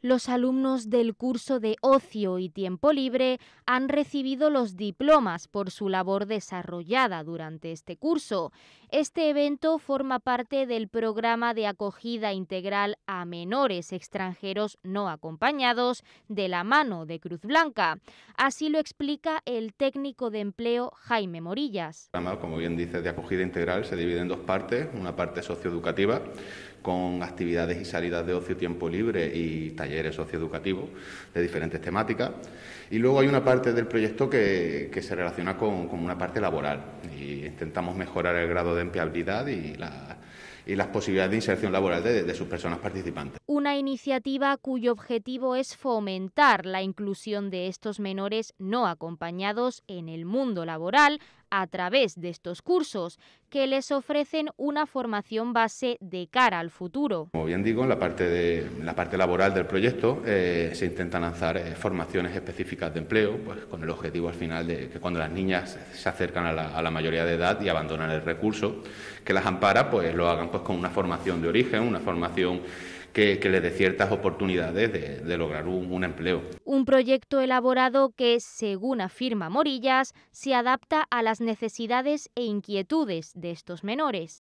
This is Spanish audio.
los alumnos del curso de ocio y tiempo libre han recibido los diplomas por su labor desarrollada durante este curso. Este evento forma parte del programa de acogida integral a menores extranjeros no acompañados de la mano de Cruz Blanca. Así lo explica el técnico de empleo Jaime Morillas. Como bien dice, de acogida integral se divide en dos partes, una parte socioeducativa con actividades y salidas de ocio, tiempo libre y talleres socioeducativos de diferentes temáticas. Y luego hay una parte del proyecto que, se relaciona con, una parte laboral y intentamos mejorar el grado de empleabilidad y las posibilidades de inserción laboral de, sus personas participantes. Una iniciativa cuyo objetivo es fomentar la inclusión de estos menores no acompañados en el mundo laboral, a través de estos cursos, que les ofrecen una formación base de cara al futuro. Como bien digo, en la parte, de, la parte laboral del proyecto eh, se intentan lanzar eh, formaciones específicas de empleo, pues con el objetivo al final de que cuando las niñas se acercan a la, a la mayoría de edad y abandonan el recurso que las ampara, pues lo hagan pues con una formación de origen, una formación que, le dé ciertas oportunidades de, lograr un empleo. Un proyecto elaborado que, según afirma Morillas, se adapta a las necesidades e inquietudes de estos menores.